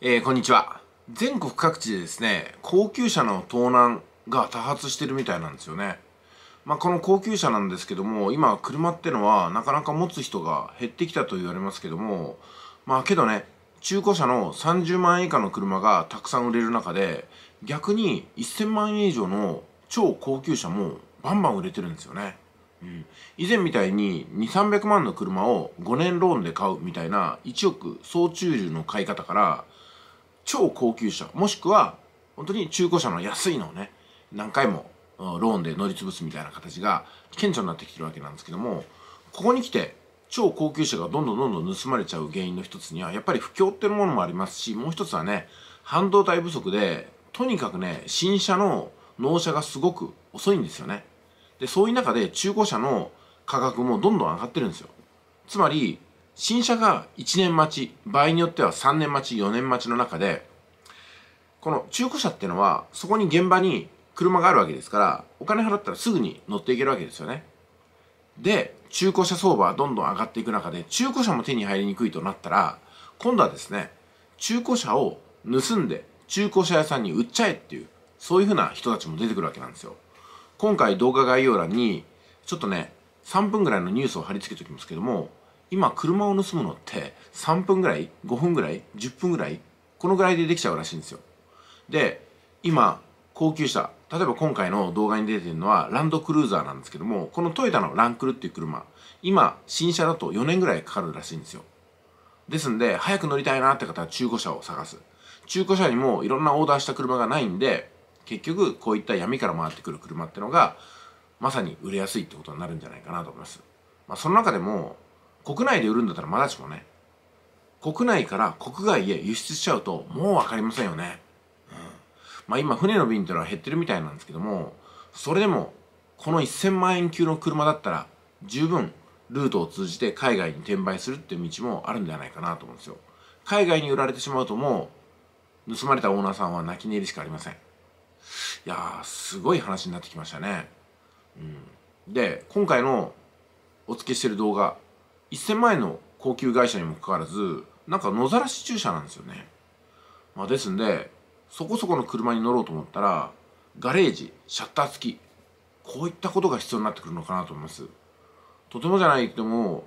えー、こんにちは全国各地でですね高級車の盗難が多発してるみたいなんですよねまあ、この高級車なんですけども今車ってのはなかなか持つ人が減ってきたと言われますけどもまあけどね中古車の30万円以下の車がたくさん売れる中で逆に1000万円以上の超高級車もバンバン売れてるんですよね、うん、以前みたいに2300万の車を5年ローンで買うみたいな1億総中流の買い方から超高級車、もしくは、本当に中古車の安いのをね、何回もローンで乗り潰すみたいな形が顕著になってきてるわけなんですけども、ここに来て、超高級車がどんどんどんどん盗まれちゃう原因の一つには、やっぱり不況っていうものもありますし、もう一つはね、半導体不足で、とにかくね、新車の納車がすごく遅いんですよね。で、そういう中で中古車の価格もどんどん上がってるんですよ。つまり、新車が1年待ち、場合によっては3年待ち、4年待ちの中で、この中古車ってのは、そこに現場に車があるわけですから、お金払ったらすぐに乗っていけるわけですよね。で、中古車相場はどんどん上がっていく中で、中古車も手に入りにくいとなったら、今度はですね、中古車を盗んで、中古車屋さんに売っちゃえっていう、そういうふうな人たちも出てくるわけなんですよ。今回動画概要欄に、ちょっとね、3分ぐらいのニュースを貼り付けておきますけども、今車を盗むのって3分ぐらい5分ぐらい10分ぐらいこのぐらいでできちゃうらしいんですよで今高級車例えば今回の動画に出てるのはランドクルーザーなんですけどもこのトヨタのランクルっていう車今新車だと4年ぐらいかかるらしいんですよですんで早く乗りたいなって方は中古車を探す中古車にもいろんなオーダーした車がないんで結局こういった闇から回ってくる車ってのがまさに売れやすいってことになるんじゃないかなと思います、まあ、その中でも国内で売るんだったらまだしもね国内から国外へ輸出しちゃうともう分かりませんよね、うん、まあ今船の便っていうのは減ってるみたいなんですけどもそれでもこの1000万円級の車だったら十分ルートを通じて海外に転売するっていう道もあるんじゃないかなと思うんですよ海外に売られてしまうともう盗まれたオーナーさんは泣き寝入りしかありませんいやーすごい話になってきましたねうんで今回のお付けしてる動画1000万円の高級会社にもかかわらずなんか野ざらし駐車なんですよね、まあ、ですんでそこそこの車に乗ろうと思ったらガレージシャッター付きこういったことが必要になってくるのかなと思いますとてもじゃないけども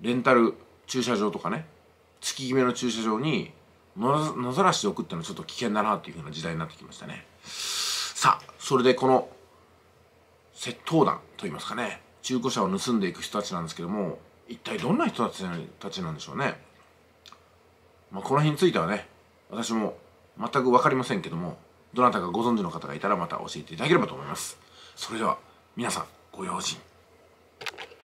レンタル駐車場とかね月決めの駐車場に野ざらしでおくっていうのはちょっと危険だなっていうふうな時代になってきましたねさあそれでこの窃盗団といいますかね中古車を盗んでいく人たちなんですけども一体どんな人たちなんでしょうね、まあ、この辺についてはね私も全く分かりませんけどもどなたかご存知の方がいたらまた教えていただければと思いますそれでは皆さんご用心